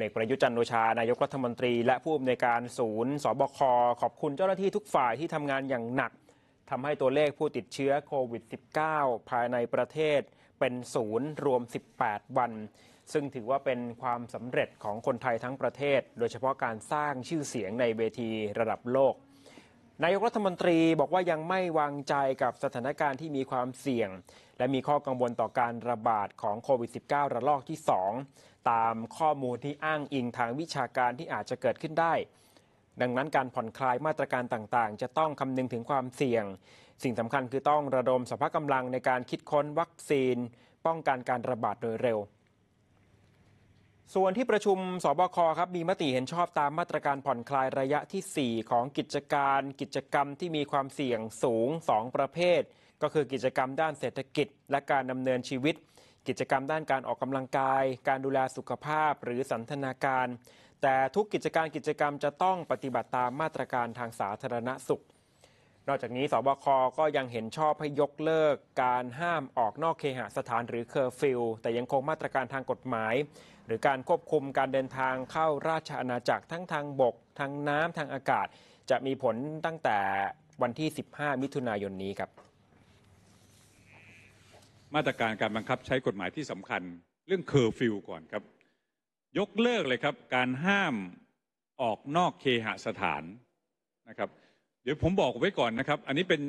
ลเอกประยุจันโอชานายกรัฐมนตรีและผู้อำนวยการศูนย์สบคขอบคุณเจ้าหน้าที่ทุกฝ่ายที่ทำงานอย่างหนักทำให้ตัวเลขผู้ติดเชื้อโควิด -19 ภายในประเทศเป็นศูนย์รวม 18 วัน ซึ่งถือว่าเป็นความสำเร็จของคนไทยทั้งประเทศ โดยเฉพาะการสร้างชื่อเสียงในเวทีระดับโลกนายกรัฐมนตรีบอกว่ายังไม่วางใจกับสถานการณ์ที่มีความเสี่ยงและมีข้อกังวลต่อการระบาดของโควิด -19 ระลอกที่ 2 ตามข้อมูลที่อ้างอิงทางวิชาการที่อาจจะเกิดขึ้นได้ ดังนั้นการผ่อนคลายมาตรการต่างๆ จะต้องคำนึงถึงความเสี่ยง สิ่งสำคัญคือต้องระดมสภากำลังในการคิดค้นวัคซีน ป้องกันการระบาดโดยเร็วส่วนที่ประชุมสบคครับมีมติเห็นชอบตามมาตรการผ่อนคลายระยะที่ 4 ของกิจการ กิจกรรมที่มีความเสี่ยงสูง 2 ประเภท ก็คือกิจกรรมด้านเศรษฐกิจ และการดำเนินชีวิต กิจกรรมด้านการออกกำลังกาย การดูแลสุขภาพหรือสันทนาการ แต่ทุกกิจการกิจกรรมจะต้องปฏิบัติตามมาตรการทางสาธารณสุขนอกจากนี้สบคก็ยังเห็นชอบให้ยกเลิก การห้ามออกนอกเคหสถานหรือเคอร์ฟิลแต่ยังคงมาตรการทางกฎหมาย หรือการควบคุมการเดินทางเข้าราชอาณาจักรทั้งทางบกทางน้ำทางอากาศ จะมีผลตั้งแต่วันที่ 15 มิถุนายนนี้ครับ มาตรการการบังคับใช้กฎหมายที่สำคัญเรื่องเคอร์ฟิลก่อนครับ ยกเลิกเลยครับ การห้ามออกนอกเคหสถานนะครับดี๋ยวผมบอกไว้ก่อนนะครับ อันนี้เป็น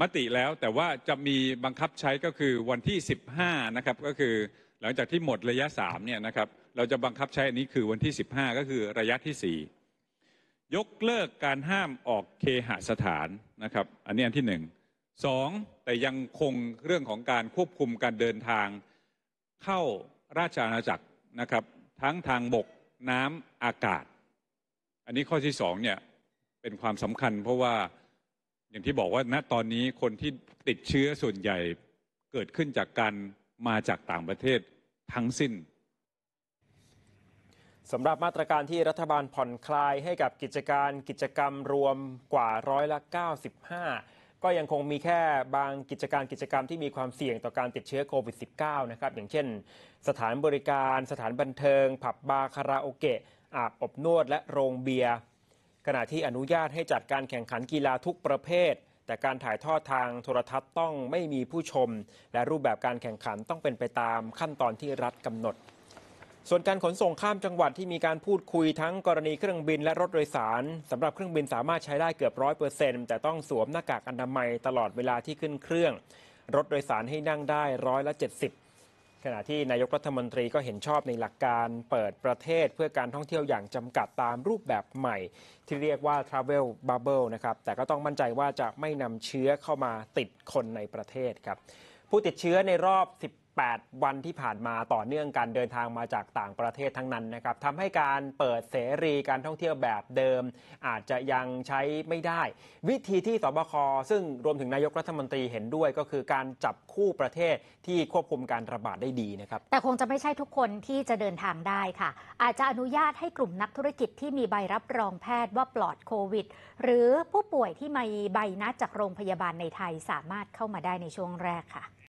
มติแล้วแต่ว่าจะมีบังคับใช้ก็คือวันที่15นะครับ ก็คือหลังจากที่หมดระยะ3เนี่ยนะครับเราจะบังคับใช้อันนี้คือวันที่ 15 ก็คือระยะที่ 4 ยกเลิกการห้ามออกเคหสถานนะครับ อันนี้อันที่1 2แต่ยังคงเรื่องของการควบคุมการเดินทาง เข้าราชอาณาจักรนะครับ ทั้งทางบกน้ำอากาศ อันนี้ข้อที่2เนี่ยเป็นความสำคัญเพราะว่าอย่างที่บอกว่าณตอนนี้คนที่ติดเชื้อส่วนใหญ่เกิดขึ้นจากการมาจากต่างประเทศทั้งสิ้นสำหรับมาตรการที่รัฐบาลผ่อนคลายให้กับกิจการกิจกรรมรวมกว่าร้อยละ95 ก็ยังคงมีแค่บางกิจการกิจกรรมที่มีความเสี่ยงต่อการติดเชื้อโควิด -19 นะครับอย่างเช่นสถานบริการสถานบันเทิงผับบาร์คาราโอเกะอาบอบนวด และโรงเบียร์ขณะที่อนุญาตให้จัดการแข่งขันกีฬาทุกประเภท แต่การถ่ายทอดทางโทรทัศน์ต้องไม่มีผู้ชม และรูปแบบการแข่งขันต้องเป็นไปตามขั้นตอนที่รัฐกำหนด ส่วนการขนส่งข้ามจังหวัดที่มีการพูดคุยทั้งกรณีเครื่องบินและรถโดยสาร สำหรับเครื่องบินสามารถใช้ได้เกือบร้อยเปอร์เซ็นต์แต่ต้องสวมหน้ากากอนามัยตลอดเวลาที่ขึ้นเครื่อง รถโดยสารให้นั่งได้ร้อยละเจ็ดสิบขณะที่นายกรัฐมนตรีก็เห็นชอบในหลักการเปิดประเทศเพื่อการท่องเที่ยวอย่างจำกัดตามรูปแบบใหม่ ที่เรียกว่า Travel Bubble นะครับแต่ก็ต้องมั่นใจว่าจะไม่นำเชื้อเข้ามาติดคนในประเทศครับผู้ติดเชื้อในรอบ8 วันที่ผ่านมาต่อเนื่องการเดินทางมาจากต่างประเทศทั้งนั้นนะครับทำให้การเปิดเสรีการท่องเที่ยวแบบเดิม อาจจะยังใช้ไม่ได้ วิธีที่สบคซึ่งรวมถึงนายกรัฐมนตรีเห็นด้วยก็คือการจับคู่ประเทศที่ควบคุมการระบาดได้ดีนะครับแต่คงจะไม่ใช่ทุกคนที่จะเดินทางได้ค่ะอาจจะอนุญาตให้กลุ่มนักธุรกิจที่มีใบรับรองแพทย์ว่าปลอดโควิดหรือผู้ป่วยที่มีใบนัดจากโรงพยาบาลในไทยสามารถเข้ามาได้ในช่วงแรกค่ะ